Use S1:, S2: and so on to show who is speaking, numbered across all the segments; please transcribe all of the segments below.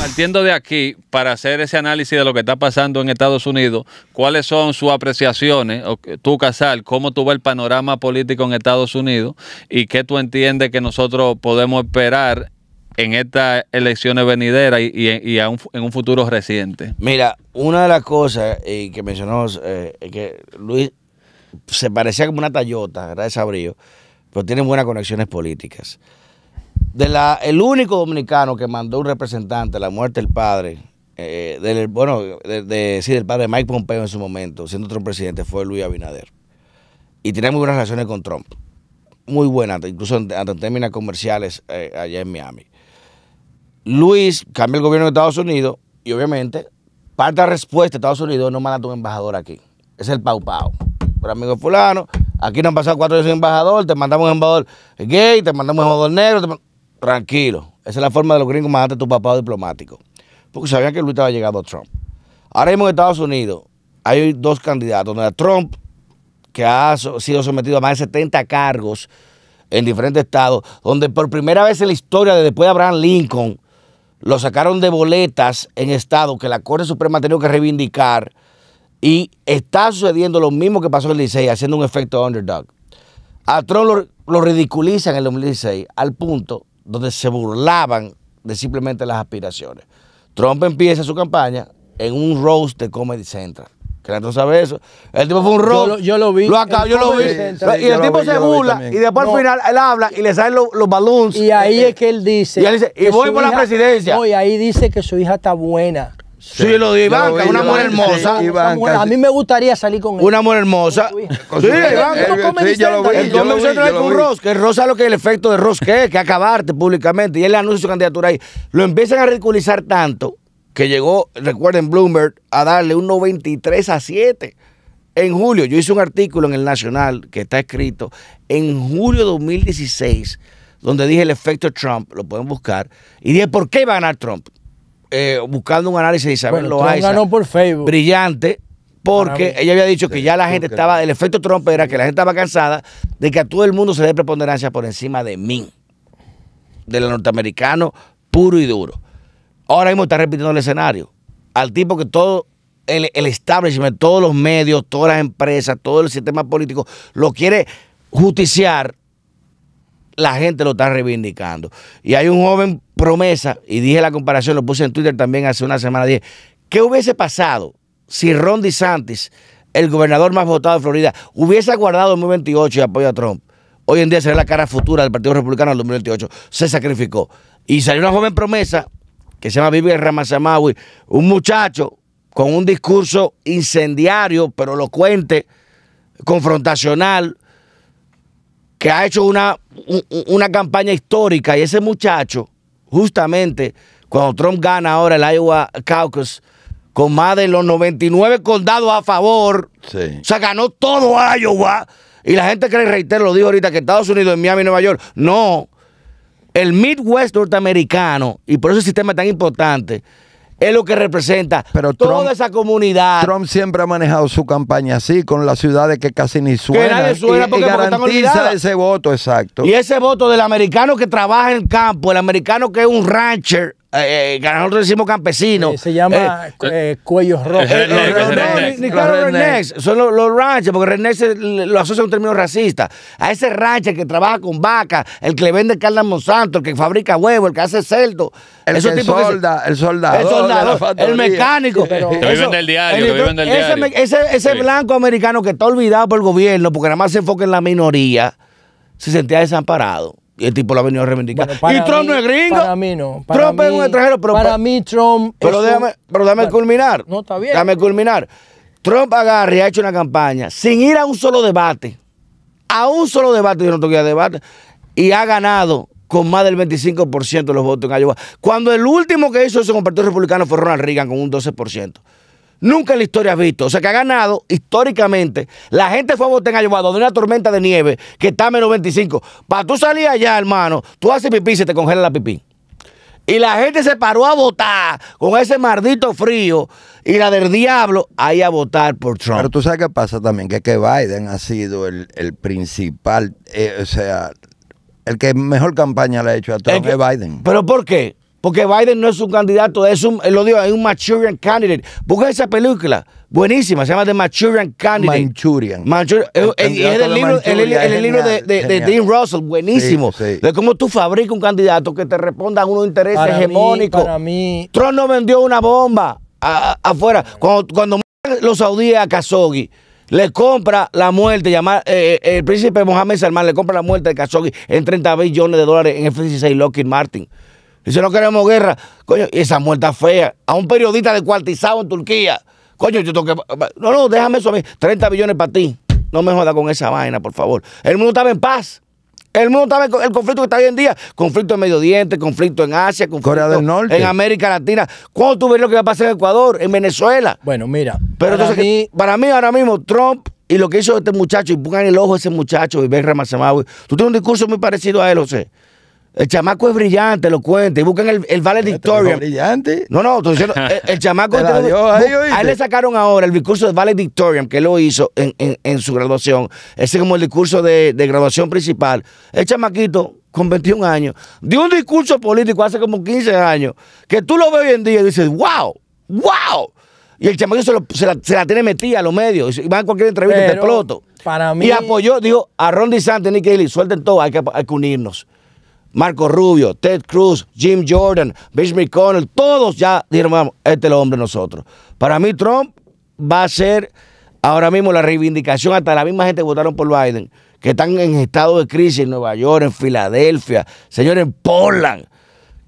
S1: Partiendo de aquí, para hacer ese análisis de lo que está pasando en Estados Unidos, ¿cuáles son sus apreciaciones? Tú, Casal, ¿cómo tú ves el panorama político en Estados Unidos y qué tú entiendes que nosotros podemos esperar en estas elecciones venideras y, en un futuro reciente? Mira,
S2: una de las cosas eh, que mencionó es eh, que Luis se parecía como una Toyota, gracias a Brío, pero tiene buenas conexiones políticas de la, el único dominicano que mandó un representante a la muerte del padre, eh, del, bueno, de, sí, del padre de Mike Pompeo en su momento, siendo otro presidente, fue Luis Abinader. Y tenía muy buenas relaciones con Trump. Muy buenas, incluso en, términos comerciales eh, allá en Miami. Luis cambia el gobierno de Estados Unidos y obviamente parte de la respuesta de Estados Unidos no manda a un embajador aquí. Es el Pau Pau. Pero amigo fulano, aquí nos han pasado cuatro años sin embajador, te mandamos un embajador gay, te mandamos un embajador negro. Tranquilo. Esa es la forma de los gringos más a tu papá diplomático. Porque sabían que Luis estaba llegado a Trump. Ahora mismo en Estados Unidos hay dos candidatos. Donde Trump, que ha sido sometido a más de 70 cargos en diferentes estados, donde por primera vez en la historia después de Abraham Lincoln, lo sacaron de boletas en estados que la Corte Suprema ha tenido que reivindicar. Y está sucediendo lo mismo que pasó en el 16, haciendo un efecto underdog. A Trump lo, lo ridiculizan en el 2016 al punto donde se burlaban de simplemente las aspiraciones. Trump empieza su campaña en un roast de Comedy Central. ¿Quién no sabe eso? El tipo fue un roast. Yo, lo, vi. yo lo vi. y el tipo se burla y después al final
S3: él habla y le salen los, balloons. Y ahí eh, es que él dice. Y él dice, y voy por la presidencia. y ahí dice que su hija está buena.
S2: Sí, una mujer hermosa. a
S3: mí me gustaría salir con él. Una
S2: mujer hermosa. Sí, Ivanka. yo lo con Ross, que Ross sabe lo que es el efecto de Ross que que acabarte públicamente. Y él anuncia su candidatura ahí. Lo empiezan a ridiculizar tanto que llegó, recuerden, Bloomberg, a darle un 93 a 7. En julio, yo hice un artículo en el Nacional que está escrito en julio de 2016, donde dije el efecto Trump, lo pueden buscar, y dije por qué va a ganar Trump. Eh, buscando un análisis de Isabel bueno, por Facebook. Brillante, porque ella había dicho que ya la gente estaba, el efecto Trump era que la gente estaba cansada de que a todo el mundo se dé preponderancia por encima de mí, del norteamericano puro y duro. Ahora mismo está repitiendo el escenario. Al tipo que todo el, el establishment, todos los medios, todas las empresas, todo el sistema político lo quiere justiciar la gente lo está reivindicando. Y hay un joven promesa, y dije la comparación, lo puse en Twitter también hace una semana, dije, ¿qué hubiese pasado si Ron DeSantis, el gobernador más votado de Florida, hubiese guardado el 2028 y apoyo a Trump? Hoy en día será la cara futura del Partido Republicano en 2028. Se sacrificó. Y salió una joven promesa, que se llama Vivian Ramasamawi, un muchacho con un discurso incendiario, pero elocuente, confrontacional, que ha hecho una, una campaña histórica y ese muchacho, justamente cuando Trump gana ahora el Iowa Caucus, con más de los 99 condados a favor, se o sea, ganó todo Iowa. Y la gente cree, reitero, lo dijo ahorita, que Estados Unidos en Miami, Nueva York. No, el Midwest norteamericano, y por eso el sistema es tan importante, es lo que representa Pero toda esa comunidad. Trump siempre ha manejado su campaña así, con las ciudades que casi ni suenan. suena y, garantiza ese voto, exacto. Y ese voto del americano que trabaja en el campo, el americano que es un rancher, eh, eh nosotros decimos campesinos se llama eh,
S3: eh, cuellos rojos. No, ni,
S2: Son los, ranches porque rednecks lo asocia a un término racista. A ese rancho que trabaja con vaca, el que le vende carne a Monsanto, el que fabrica huevos, el que hace celdo El, el soldado. El soldado,
S1: el mecánico. Ese,
S2: blanco americano que está olvidado por el gobierno, porque nada más se enfoca en la minoría, se sentía desamparado. Y el tipo lo ha venido a reivindicar. y Trump no es gringo. Para
S3: mí no. Trump es un extranjero. Pero para mí Trump... Pero déjame,
S2: pero déjame culminar. No, está bien. Déjame culminar. Trump agarra y ha hecho una campaña sin ir a un solo debate. A un solo debate, yo no toqué a debate. Y ha ganado con más del 25% de los votos en Iowa. Cuando el último que hizo eso con el Partido Republicano fue Ronald Reagan con un 12%. Nunca en la historia ha visto. O sea, que ha ganado históricamente. La gente fue a votar en Ayubado de una tormenta de nieve que está a menos 25. Para tú salir allá, hermano, tú haces pipí y se te congela la pipí. Y la gente se paró a votar con ese maldito frío y la del diablo ahí a votar por Trump. Pero tú sabes qué pasa también, que, que Biden ha sido el, principal, eh, o sea, el que mejor campaña le ha hecho a Trump que, Biden. ¿Pero por qué? Porque Biden no es un candidato, es un, lo digo, es un candidate. Busca esa película, buenísima, se llama The Machurian Candidate. Manchurian. es, el, libro de, Dean Russell, buenísimo. De cómo tú fabricas un candidato que te responda a unos intereses hegemónicos. Mí, Trump no vendió una bomba afuera. Cuando, cuando los saudíes a Khashoggi le compra la muerte, llamar, eh, eh, el príncipe Mohammed Salman le compra la muerte de Khashoggi en 30 billones de dólares en F-16 Lockheed Martin. Dice, no queremos guerra. Coño, y esa muerta fea. A un periodista descuartizado en Turquía. Coño, yo tengo que. No, no, déjame eso a mí. 30 millones para ti. No me jodas con esa vaina, por favor. El mundo estaba en paz. El mundo estaba en el conflicto que está hoy en día. Conflicto en Medio Oriente, conflicto en Asia, conflicto Corea del Norte. en América Latina. ¿Cuándo tú ves lo que va a pasar en Ecuador, en Venezuela? Bueno, mira. Pero para, mí... para mí ahora mismo, Trump y lo que hizo este muchacho, y pongan el ojo a ese muchacho, y Vivek Ramasemawi. Tú tienes un discurso muy parecido a él, José. El chamaco es brillante, lo cuenta. Y buscan el, el valedictorian. brillante? No, no, diciendo. El, chamaco. ahí, le sacaron ahora el discurso de valedictorian que él lo hizo en, su graduación. Ese es como el discurso de, graduación principal. El chamaquito, con 21 años, dio un discurso político hace como 15 años, que tú lo ves hoy en día y dices, wow, wow. Y el chamaquito se, la, tiene metida a los medios. Y van a cualquier entrevista y te exploto.
S3: Para mí. Y apoyó,
S2: dijo, a Ron DeSantis suelten todo, hay que, hay que unirnos. Marco Rubio, Ted Cruz, Jim Jordan, Mitch McConnell, todos ya dijeron, vamos, este es el hombre de nosotros. Para mí Trump va a ser ahora mismo la reivindicación, hasta la misma gente votaron por Biden, que están en estado de crisis en Nueva York, en Filadelfia, señores, en Portland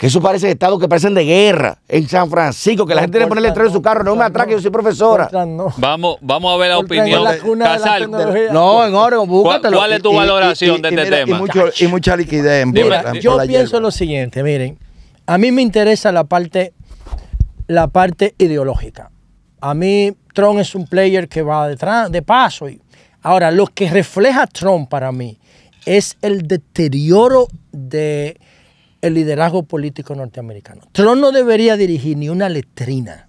S2: que eso parece estados que parecen de guerra en San Francisco, que la gente le pone el letrero en su carro, no me atraque, yo soy profesora.
S1: Vamos, vamos a ver la opinión. La Casal, no,
S2: en Oregon, búscatelo. ¿Cuál es tu valoración de este tema? y, mucha liquidez. En mira,
S3: yo pienso lo siguiente, miren, a mí me interesa la parte, la parte ideológica. A mí Trump es un player que va detrás, de paso. ahora, lo que refleja Trump para mí es el deterioro de el liderazgo político norteamericano. Trump no debería dirigir ni una letrina,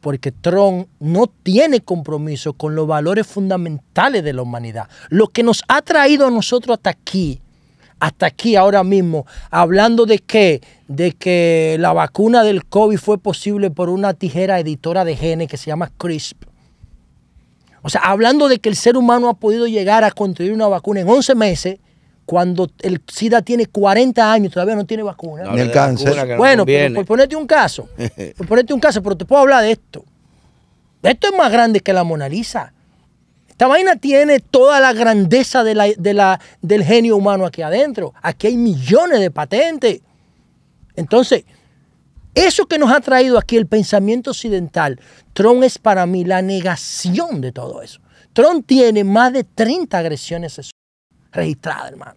S3: porque Trump no tiene compromiso con los valores fundamentales de la humanidad. Lo que nos ha traído a nosotros hasta aquí, hasta aquí ahora mismo, hablando de de que la vacuna del COVID fue posible por una tijera editora de genes que se llama CRISP. O sea, hablando de que el ser humano ha podido llegar a construir una vacuna en 11 meses, cuando el SIDA tiene 40 años, todavía no tiene vacuna. el cáncer. bueno, por, por ponerte un caso, por ponerte un caso, pero te puedo hablar de esto. Esto es más grande que la Mona Lisa. Esta vaina tiene toda la grandeza de la, del genio humano aquí adentro. Aquí hay millones de patentes. Entonces, eso que nos ha traído aquí el pensamiento occidental, Trump es para mí la negación de todo eso. Trump tiene más de 30 agresiones sexuales registrada, hermano.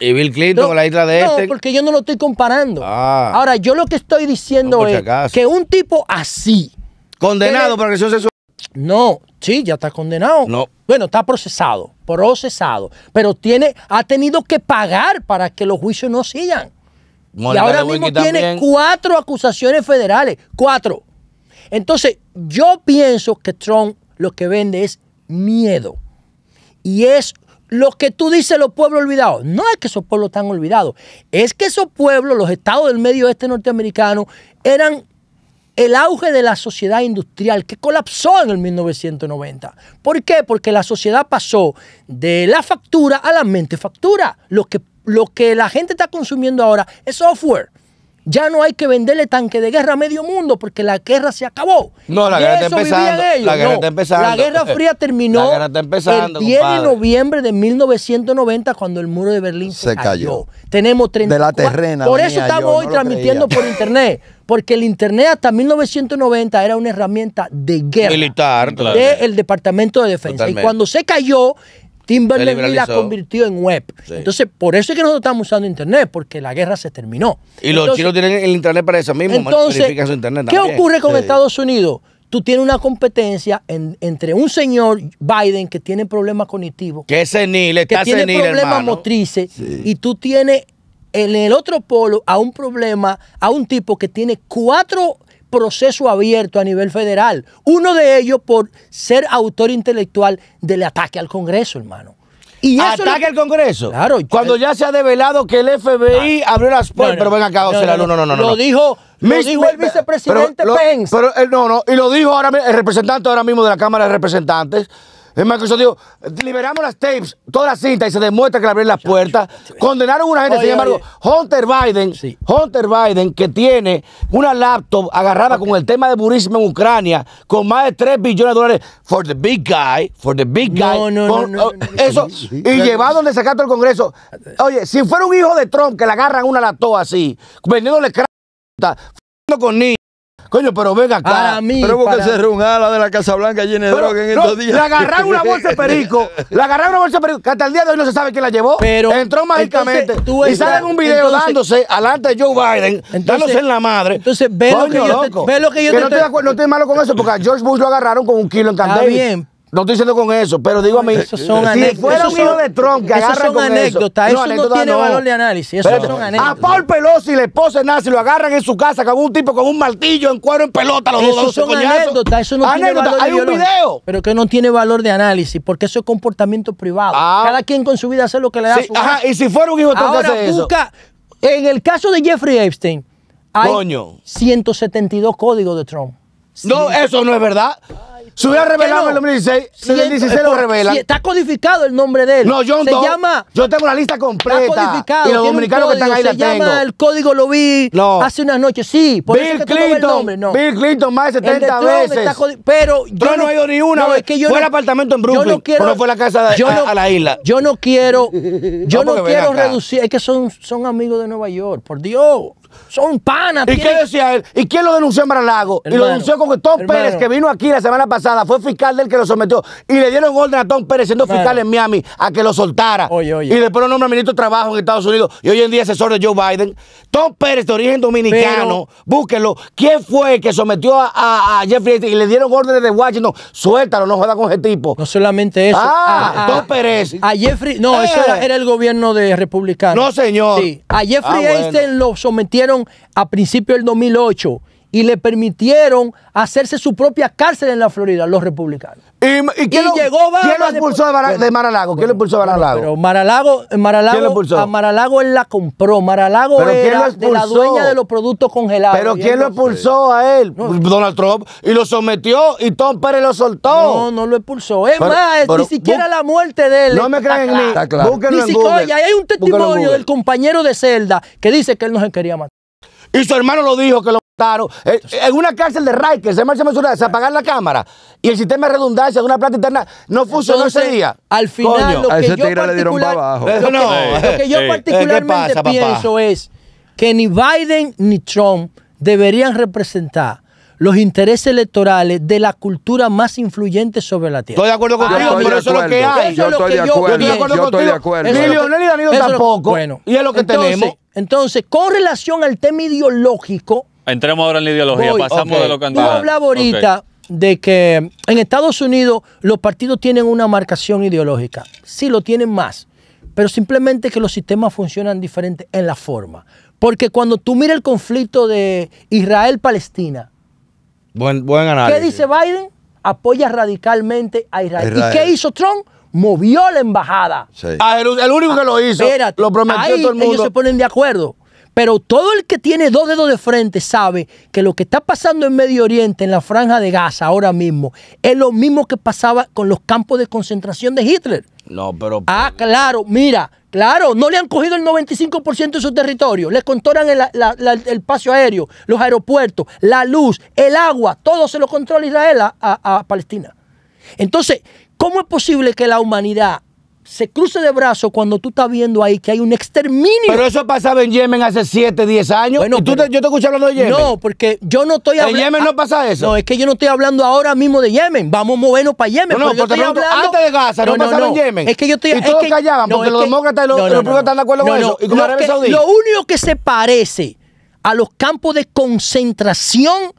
S3: ¿Y Bill Clinton con la isla de este? No, porque yo no lo estoy comparando. Ah. Ahora, yo lo que estoy diciendo es que un tipo así. Condenado por agresión sexual. No, sí, ya está condenado. No. Bueno, está procesado, procesado. Pero tiene, ha tenido que pagar para que los juicios no sigan.
S2: y ahora mismo tiene
S3: cuatro acusaciones federales. Cuatro. Entonces, yo pienso que Trump lo que vende es miedo. Y es lo que tú dices los pueblos olvidados. No es que esos pueblos están olvidados, es que esos pueblos, los estados del medio oeste norteamericano, eran el auge de la sociedad industrial que colapsó en el 1990. ¿Por qué? Porque la sociedad pasó de la factura a la mente factura. Lo que, lo que la gente está consumiendo ahora es software. Ya no hay que venderle tanque de guerra a medio mundo porque la guerra se acabó. No, la guerra está empezando. La guerra, fría terminó la guerra está empezando, el 10 de noviembre de 1990 cuando el muro de Berlín se, cayó. Tenemos 30 De la terrena. Por eso estamos hoy transmitiendo por internet. Porque el internet hasta 1990 era una herramienta de guerra. Militar, claro. Del Departamento de Defensa. Y cuando se cayó, Timberlake la convirtió en web. Entonces, por eso es que nosotros estamos usando Internet, porque la guerra se terminó. Y los chinos tienen
S2: el Internet para eso mismo, entonces, su Internet ¿Qué ocurre con
S3: Estados Unidos? Tú tienes una competencia entre un señor Biden que tiene problemas cognitivos.
S2: Que es senil, está Que tiene problemas
S3: motrices. Y tú tienes en el otro polo a un problema, a un tipo que tiene cuatro proceso abierto a nivel federal. Uno de ellos por ser autor intelectual del ataque al Congreso, hermano.
S2: Y ataque al Congreso. Claro. Cuando eh, ya se ha develado que el FBI abrió las puertas. pero venga acá, Ocela. No, no, no, Lo dijo, el vicepresidente Pence. Eh, no, no. Y lo dijo ahora el representante ahora mismo de la Cámara de Representantes es más que eso, digo, liberamos las tapes, toda la cinta y se demuestra que le abrieron las puertas. Condenaron a una gente, sin embargo, Hunter Biden, Hunter Biden, que tiene una laptop agarrada con el tema de burismo en Ucrania, con más de 3 billones de dólares, for the big guy, for the big guy. No, no, oh, no, Eso, y llevado donde sacaste el Congreso. Oye, si fuera un hijo de Trump que le agarran una laptop así, vendiéndole crata, con niños. Coño, pero venga acá. Mí, pero porque para... un ala de la Casa Blanca llena de droga en estos días. Le agarraron una bolsa de perico. le agarraron una bolsa de perico. Que hasta el día de hoy no se sabe quién la llevó. Pero entró mágicamente. y sale en un video dándose alante de Joe Biden, entonces, dándose en la madre. Entonces, ve, lo, que yo te, lo que yo te no estoy, no malo con eso, porque a George Bush lo agarraron con un kilo en Está bien, no estoy diciendo con eso, pero digo a mí. Esos son si fuera un hijo de Trump que con anécdotas, eso. Eso no tiene valor de análisis. Eso son anécdotas. A Paul Pelosi, la esposa nazi, lo agarran en su casa con un tipo con un martillo en cuero en pelota.
S3: Los eso son anécdotas. Eso no tiene valor Hay un video. Pero que no tiene valor de análisis, porque eso es comportamiento privado. Ah. Cada quien con su vida hace lo que le da su Ajá, y si fuera un hijo de Trump que hace eso. En el caso de Jeffrey Epstein, hay 172 códigos de Trump.
S2: No, eso no es verdad. Se hubiera revelado en el 2016. En el 2016 lo revelan. está
S3: codificado el nombre de él. No, yo Yo tengo la lista completa. Está codificado. Y los dominicanos que están ahí la tengo. el código lo vi hace unas noches. Sí, por Bill eso Clinton. Bill Clinton más de 70 veces. pero yo no, he ido ni una fue el apartamento en Brooklyn. pero no fue la casa a, la isla. Yo no quiero. Yo no quiero reducir. Es que son, son amigos de Nueva York. Por Dios. Son panas. ¿Y qué decía él? ¿Y quién lo denunció en Maralago? y lo
S2: denunció con que Tom Pérez, que vino aquí la semana pasada, fue fiscal del que lo sometió. Y le dieron orden a Tom Pérez, siendo fiscal en Miami, a que lo soltara. Y después lo nombra ministro de Trabajo en Estados Unidos. Y hoy en día asesor de Joe Biden. Tom Pérez, de origen dominicano, búsquelo ¿Quién fue el que sometió a, Jeffrey y le dieron órdenes de Washington? Suéltalo, no juega con ese tipo. No solamente eso. Ah, Tom
S3: Pérez. A Jeffrey, no, eso era, eh. el gobierno de republicano. No, señor. A Jeffrey ah, lo sometieron a principio del 2008 y le permitieron hacerse su propia cárcel en la Florida, los republicanos. ¿Y, y, quién lo, ¿Quién lo expulsó de, Maralago? ¿Quién lo expulsó de Maralago? Pero Maralago, Maralago a Maralago él la compró. Maralago era de la dueña de los productos congelados. ¿Pero quién lo
S2: expulsó a él? Pues Donald
S3: Trump. Y lo sometió y Tom Pérez lo soltó. No, no lo expulsó. Es más, ni siquiera la muerte de él. No me crean claro. ni. Claro. ni en Hay un testimonio del compañero de celda que dice que él no se quería matar. Y su hermano lo dijo que lo mataron. Eh, en una cárcel de
S2: Rikers, se marcha mesura, se apagar la cámara. Y el sistema de redundancia de una planta interna no funcionó ese día. Al final, lo que a ese tigre le dieron para abajo. Lo yo eh, eh, particularmente pienso
S3: es que ni Biden ni Trump deberían representar los intereses electorales de la cultura más influyente sobre la tierra. Estoy de acuerdo ah, contigo, pero eso es lo que hay.
S1: Yo estoy de acuerdo. Yo estoy de acuerdo. Ni
S2: Leonel y Danilo tampoco. y es lo que tenemos.
S3: Entonces, con relación al tema ideológico.
S1: Entremos ahora en la ideología, pasamos de lo que andaba. Yo hablaba ahorita
S3: de que en Estados Unidos los partidos tienen una marcación ideológica. Sí, lo tienen más, pero simplemente que los sistemas funcionan diferente en la forma. Porque cuando tú miras el conflicto de Israel-Palestina,
S2: buen, análisis. ¿qué dice
S3: Biden? Apoya radicalmente a Israel. ¿Y qué hizo Trump? movió la embajada. Ah, el, único que lo ah, hizo. lo prometió el mundo. Ellos se ponen de acuerdo. Pero todo el que tiene dos dedos de frente sabe que lo que está pasando en Medio Oriente, en la franja de Gaza ahora mismo, es lo mismo que pasaba con los campos de concentración de Hitler. No, pero... Ah, pues, claro, mira, claro, no le han cogido el 95% de su territorio, le controlan el, espacio aéreo, los aeropuertos, la luz, el agua, todo se lo controla Israel a Palestina. Entonces, ¿Cómo es posible que la humanidad se cruce de brazos cuando tú estás viendo ahí que hay un exterminio. Pero eso pasaba en Yemen hace 7, 10 años. Bueno, ¿Y tú te, yo te escuché hablando de Yemen. No, porque yo no estoy hablando. En Yemen no ah, pasa eso. No, es que yo no estoy hablando ahora mismo de Yemen. Vamos a movernos para Yemen. No, no, estoy hablando... antes de Gaza no, no, en Yemen. Es que yo estoy. Y todos es que... callaban porque los demócratas y los republicanos están de acuerdo con eso. Y con Arabia lo único que se parece a los campos de concentración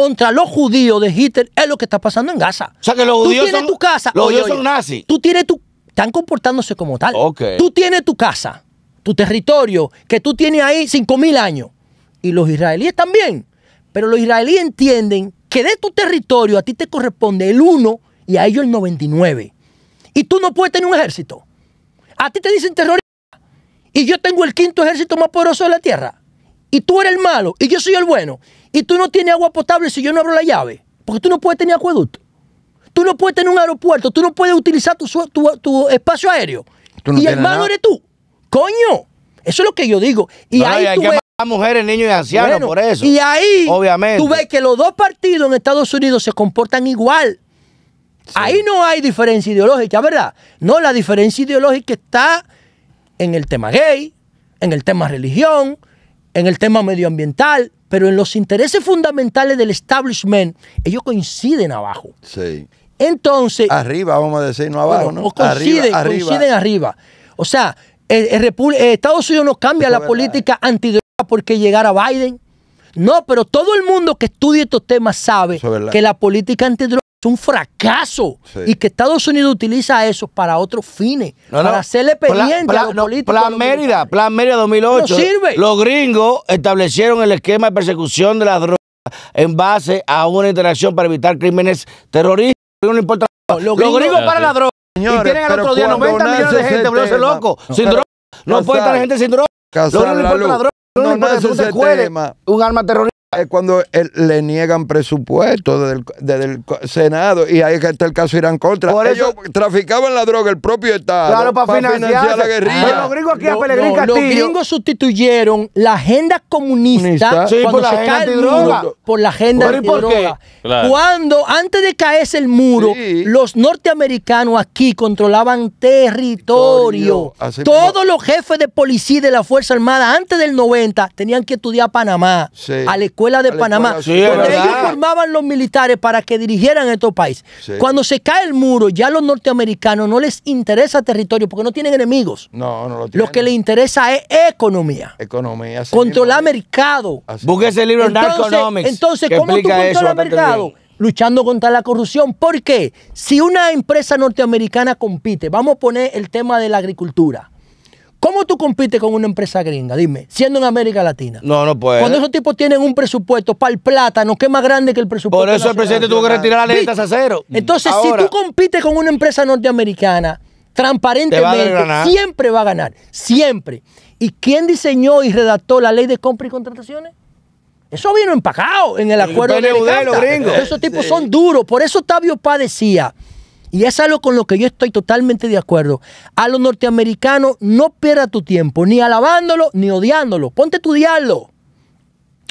S3: contra los judíos de Hitler es lo que está pasando en Gaza. O sea que los judíos tú tienes tu casa. Los son nazis. Tú tienes tu... Están comportándose como tal. Tú tienes tu casa, tu territorio, que tú tienes ahí 5.000 años. Y los israelíes también. Pero los israelíes entienden que de tu territorio a ti te corresponde el 1 y a ellos el 99. Y tú no puedes tener un ejército. A ti te dicen terrorista. Y yo tengo el quinto ejército más poderoso de la tierra. Y tú eres el malo y yo soy el bueno y tú no tienes agua potable si yo no abro la llave, porque tú no puedes tener acueducto. Tú no puedes tener un aeropuerto, tú no puedes utilizar tu, tu, espacio aéreo. y hermano eres tú. Coño, eso es lo que yo digo. Y ahí hay que ves... mujeres, niños y ancianos por eso. Y ahí Obviamente. tú ves que los dos partidos en Estados Unidos se comportan igual. Ahí no hay diferencia ideológica, ¿verdad? No, la diferencia ideológica está en el tema gay, en el tema religión, en el tema medioambiental, pero en los intereses fundamentales del establishment, ellos coinciden abajo. Sí. Entonces. Arriba,
S2: vamos a decir, no abajo, ¿no? Coinciden arriba, coinciden
S3: arriba. O sea, eh, Estados Unidos no cambia la política antidroga porque llegara Biden. No, pero todo el mundo que estudia estos temas sabe que la política antidroga es un fracaso y que Estados Unidos utiliza eso para otros fines, para hacerle pendiente plan, a los políticos. Plan Mérida, Plan Mérida
S2: 2008. Sirve. Los gringos establecieron el esquema de persecución de la droga en base a una interacción para evitar crímenes terroristas. Los, gringos, para la droga. y tienen al otro día 90 millones de gente volviéndose loco, sin droga. No puede estar gente sin droga. no gringos no importa la droga. No, que un arma terrorista. Es cuando le niegan presupuesto desde el, Senado y ahí está el caso Irán contra. Por Ellos traficaban la droga el propio Estado. Claro, para, financiar, la guerrilla. los
S3: gringos sustituyeron la agenda comunista por la agenda por la agenda de droga. Cuando antes de caerse el muro, los norteamericanos aquí controlaban territorio. Todos los jefes de policía de la Fuerza Armada antes del 90 tenían que estudiar Panamá. Sí escuela de Panamá, donde ellos formaban los militares para que dirigieran estos países. Cuando se cae el muro, ya a los norteamericanos no les interesa territorio porque no tienen enemigos. No, no lo tienen. Lo que les interesa es economía.
S2: Economía. Controlar
S3: mercado.
S2: Busque ese libro entonces, Entonces, ¿cómo tú controlas mercado?
S3: luchando contra la corrupción. ¿Por qué? Si una empresa norteamericana compite, vamos a poner el tema de la agricultura. ¿Cómo tú compites con una empresa gringa? Dime, siendo en América Latina.
S2: No, no puede. Cuando
S3: esos tipos tienen un presupuesto para el plátano, que es más grande que el presupuesto. Por eso el presidente tuvo que retirar las letras a cero. Entonces, si tú compites con una empresa norteamericana, transparentemente, siempre va a ganar. Siempre. ¿Y quién diseñó y redactó la ley de compra y contrataciones? Eso vino empacado en el acuerdo de los gringos. Esos tipos son duros. Por eso Tabio Padecía. decía. Y es algo con lo que yo estoy totalmente de acuerdo. A los norteamericanos no pierda tu tiempo, ni alabándolo, ni odiándolo. Ponte a estudiarlo.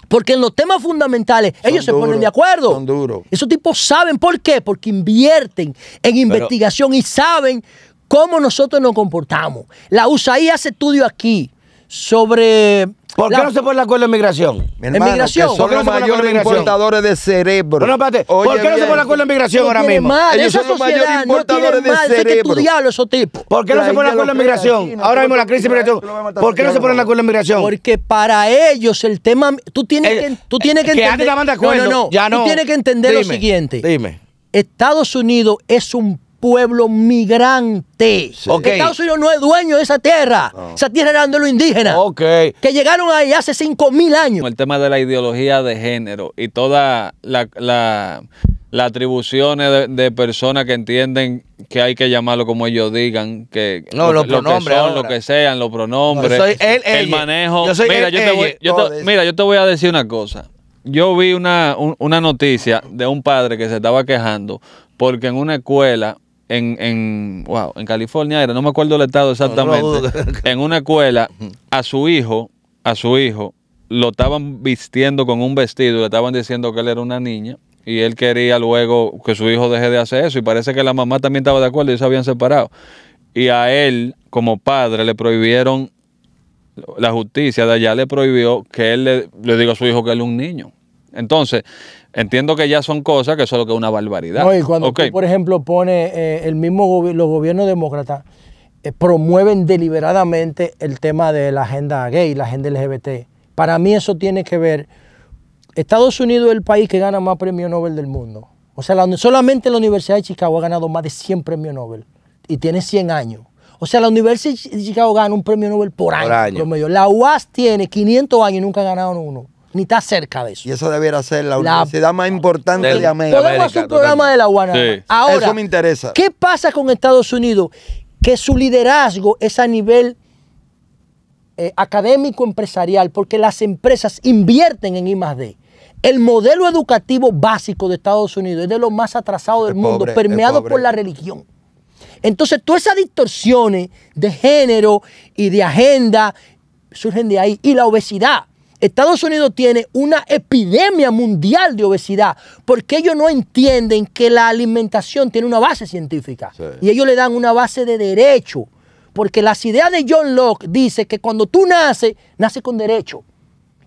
S3: Porque en los temas fundamentales ellos se ponen de acuerdo. Son duros. Esos tipos saben por qué. Porque invierten en investigación y saben cómo nosotros nos comportamos. La USAID hace estudio aquí sobre ¿Por qué no se pone el acuerdo en migración? en migración. Son los mayores importadores de cerebro.
S1: No
S2: espérate. ¿Por qué no se pone el acuerdo en migración ahora mismo? Ellos Esa son los mayores importadores no de cerebro. Hay que estudiarlo esos
S3: tipos. ¿Por qué no se pone el acuerdo en migración? ahora mismo la crisis de migración. ¿Por qué no se pone el acuerdo en migración? Porque para ellos el tema... Tú tienes eh, que, tú tienes que eh, entender... Que antes estaban de acuerdo. No, no, no. Ya no. Tú tienes que entender lo siguiente. Dime. Estados Unidos es un pueblo migrante. Estados Unidos no es dueño de esa tierra. Esa tierra era de los indígenas. Que llegaron
S1: ahí hace 5.000 años. El tema de la ideología de género y toda la... la las atribuciones de, personas que entienden que hay que llamarlo como ellos digan, que no, los que son, lo que sean, los pronombres, el manejo. mira, yo te voy, a decir una cosa. Yo vi una, una noticia de un padre que se estaba quejando porque en una escuela en, en, wow, en California era, no me acuerdo el estado exactamente, en una escuela, a su hijo, a su hijo, lo estaban vistiendo con un vestido, le estaban diciendo que él era una niña y él quería luego que su hijo deje de hacer eso y parece que la mamá también estaba de acuerdo y se habían separado. Y a él, como padre, le prohibieron, la justicia de allá le prohibió que él le, le diga a su hijo que él es un niño. Entonces, entiendo que ya son cosas que solo que una barbaridad. cuando por
S3: ejemplo, pone eh, el mismo los gobiernos demócratas eh, promueven deliberadamente el tema de la agenda gay, la agenda LGBT. Para mí eso tiene que ver. Estados Unidos es el país que gana más premio Nobel del mundo. O sea, solamente la Universidad de Chicago ha ganado más de 100 premios Nobel y tiene 100 años. O sea, la Universidad de Chicago gana un premio Nobel por, año. año. La UAS tiene 500 años y nunca ha ganado uno ni está cerca de eso. Y eso
S2: debiera ser la, la universidad más importante de América. Podemos hacer un programa de la UANA. Ahora, me interesa.
S3: ¿Qué pasa con Estados Unidos? Que su liderazgo es a nivel eh, académico empresarial, porque las empresas invierten en I El modelo educativo básico de Estados Unidos es de los más atrasados del mundo, permeado por la religión. Entonces, todas esas distorsiones de género y de agenda surgen de ahí. Y la obesidad. Estados Unidos tiene una epidemia mundial de obesidad porque ellos no entienden que la alimentación tiene una base científica y ellos le dan una base de derecho. Porque las ideas de John Locke dice que cuando tú naces, naces con derecho.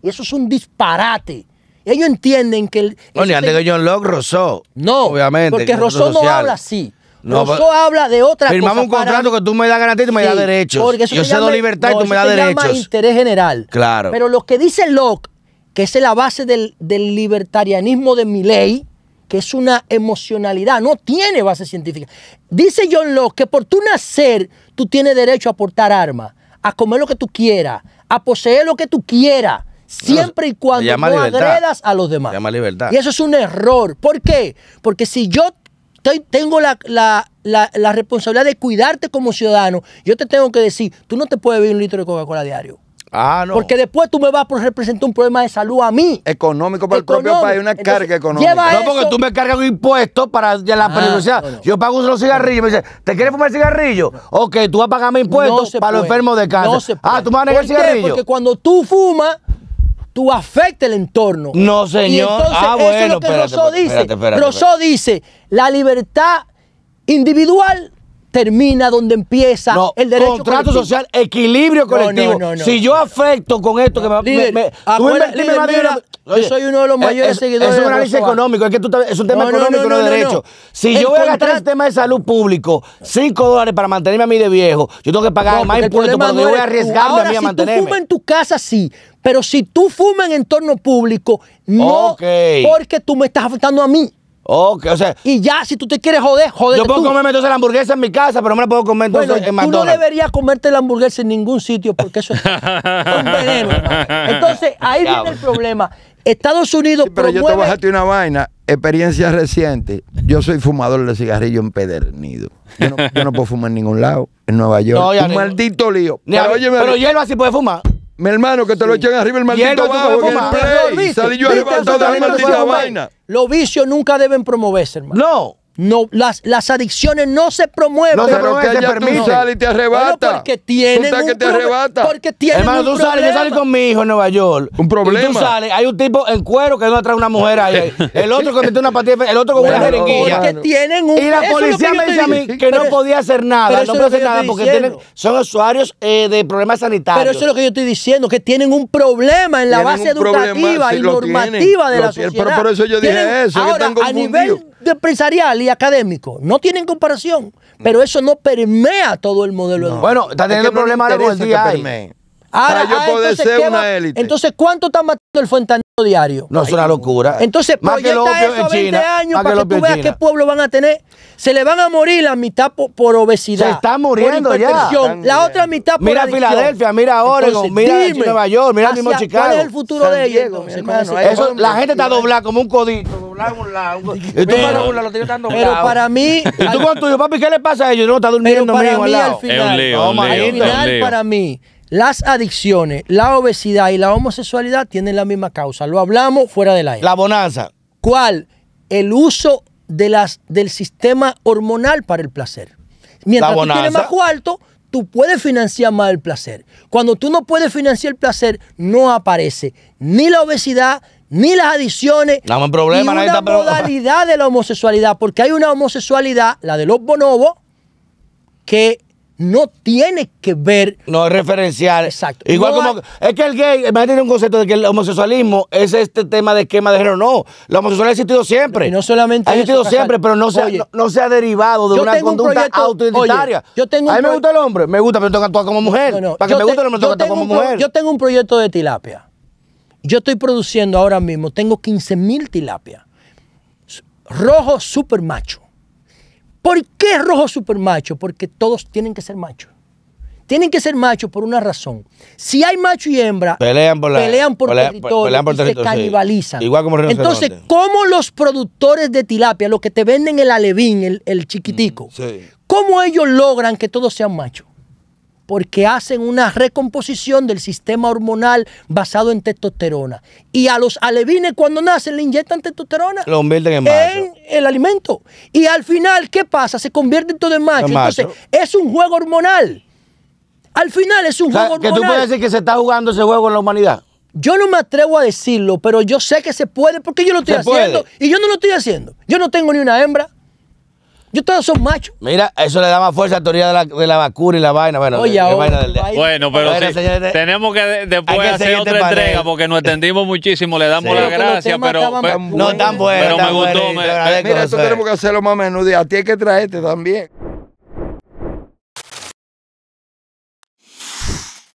S3: Y eso es un disparate. Ellos entienden que... El, antes de
S2: John Locke, Rousseau. No, obviamente. Porque Rousseau no habla así. No, habla
S3: de otra firmamos Firmamos un contrato
S2: que tú me das garantía y tú me das derechos. Yo cedo libertad y tú me das derechos. interés
S3: general. Claro. Pero lo que dice Locke, que es la base del, libertarianismo de mi ley que es una emocionalidad, no tiene base científica. Dice John Locke que por tu nacer, tú tienes derecho a portar armas, a comer lo que tú quieras, a poseer lo que tú quieras, siempre y cuando no agredas a
S2: los demás. Y eso es un
S3: error. ¿Por qué? Porque si yo tengo la, la, la, responsabilidad de cuidarte como ciudadano, yo te tengo que decir, tú no te puedes beber un litro de Coca-Cola diario. Ah, no. Porque después tú me vas a representar un problema de salud a mí. Económico para el propio país, una carga económica. no, porque
S2: tú me cargas un impuesto para la ah, Yo pago un cigarrillos, me dice ¿te quieres fumar cigarrillo?
S3: Ok, tú vas a pagarme impuestos para los enfermos de cáncer. No Ah, tú me vas a negar el cigarrillo. Porque cuando tú fumas, tú afectas el entorno. No, señor. Y entonces, ah, eso es lo que Rosso dice. Espérate, espérate, Rousseau dice, la libertad individual termina donde empieza el derecho contrato social, equilibrio colectivo. si yo
S2: afecto con esto que me, me, me, yo soy uno de los mayores es, seguidores. Es un análisis económico, es un tema económico, no, de derecho. Si yo voy a gastar el tema de salud público, 5 dólares para mantenerme a mí de viejo, yo tengo que pagar más impuestos porque voy a arriesgarme a mí a si mantenerme. tú en
S3: tu casa, sí, pero si tú fumas en entorno público, no porque tú me estás afectando a mí. o sea. Y ya, si tú te quieres joder, joder. Yo puedo comerme entonces la hamburguesa en mi casa, pero no me la puedo comer entonces en McDonald's. Tú no deberías comerte la hamburguesa en ningún sitio porque eso es
S1: un veneno.
S3: Entonces, ahí viene el problema. Estados Unidos. pero yo te voy una vaina, experiencia
S2: reciente. Yo soy fumador de cigarrillo empedernido. Yo no, puedo fumar en ningún lado, en Nueva York. un maldito lío. pero, puede fumar. Mi hermano, que te sí. lo echen
S3: arriba el maldito bajo Que el play. Salí yo arriba todas la maldita vaina. Los vicios nunca deben promoverse, hermano. No. No, las, las adicciones no se promueven. No se pero que tú sales y te arrebata. porque tienen un que te Porque tienen Hermano, tú sales, yo salí con mi hijo en
S2: Nueva York. Un problema. Y tú sales, hay un tipo en cuero que no atrae una mujer ahí. el otro que una patilla, el otro con una jeringuilla. Porque tienen
S3: un... Y la policía me dice a mí que no podía hacer nada, no podía hacer nada porque son usuarios eh, de problemas sanitarios. Pero eso es lo que yo estoy diciendo, que tienen un problema en la base educativa y normativa de la sociedad. Pero por eso yo dije eso, que están nivel empresarial y académico no tienen comparación, pero eso no permea todo el modelo Bueno, está teniendo es que problemas no el Ahora, para yo ah, poder ser una élite. Entonces, ¿cuánto está matando el fontanero diario? No, es una
S2: locura. Entonces, proyecta eso a 20 años para que, que tú veas qué
S3: pueblo van a tener. Se le van a morir la mitad por, obesidad. Se está muriendo ya. la otra mitad por Mira Filadelfia, mira Oregon, mira Nueva York, mira el mismo Chicago. ¿Cuál es el futuro de ellos? la gente está doblada como un codito para
S2: mí. para
S3: mí, al final, para mí, las adicciones, la obesidad y la homosexualidad tienen la misma causa. Lo hablamos fuera del aire. La bonanza. ¿Cuál? El uso de las, del sistema hormonal para el placer.
S2: Mientras tú tienes más
S3: alto, tú puedes financiar más el placer. Cuando tú no puedes financiar el placer, no aparece ni la obesidad, ni las adiciones, ni una modalidad de la homosexualidad, porque hay una homosexualidad, la de los bonobos, que no tiene que ver. No es referencial. Exacto. Igual como. Es que el gay, imagínate
S2: un concepto de que el homosexualismo es este tema de esquema de género. No, la homosexualidad ha existido siempre. Y no solamente. Ha existido siempre, pero no se, no, ha derivado de una conducta un Yo tengo un A mí me gusta el hombre, me gusta, pero tengo que actuar como mujer. Para que me guste el hombre, tengo actuar como mujer. Yo
S3: tengo un proyecto de tilapia. Yo estoy produciendo ahora mismo, tengo 15 mil tilapias. Rojo super macho. ¿Por qué rojo super macho? Porque todos tienen que ser machos. Tienen que ser machos por una razón. Si hay macho y hembra, pelean
S2: por, la, pelean por territorio, pelean por y se canibalizan. Igual como Entonces,
S3: ¿cómo los productores de tilapia, los que te venden el alevín, el, chiquitico, mm, cómo ellos logran que todos sean machos? porque hacen una recomposición del sistema hormonal basado en testosterona. Y a los alevines cuando nacen le inyectan testosterona. Lo convierten en macho. el alimento. Y al final, ¿qué pasa? Se convierte todo en macho. Entonces, es un juego hormonal. Al final es un juego hormonal. ¿Que tú puedes decir que se está jugando ese juego en la humanidad? Yo no me atrevo a decirlo, pero yo sé que se puede porque yo lo estoy haciendo. Y yo no lo estoy haciendo. Yo no tengo ni una hembra. Yo todos son machos.
S2: Mira, eso le da más fuerza a la teoría de la, vacuna y la vaina. Bueno, bueno
S1: pero tenemos que después hacer otra entrega porque nos entendimos muchísimo, le damos las gracias, pero, pero, no tan bueno. Pero me gustó. Mira, eso tenemos que hacerlo más menudo a ti hay que traerte también.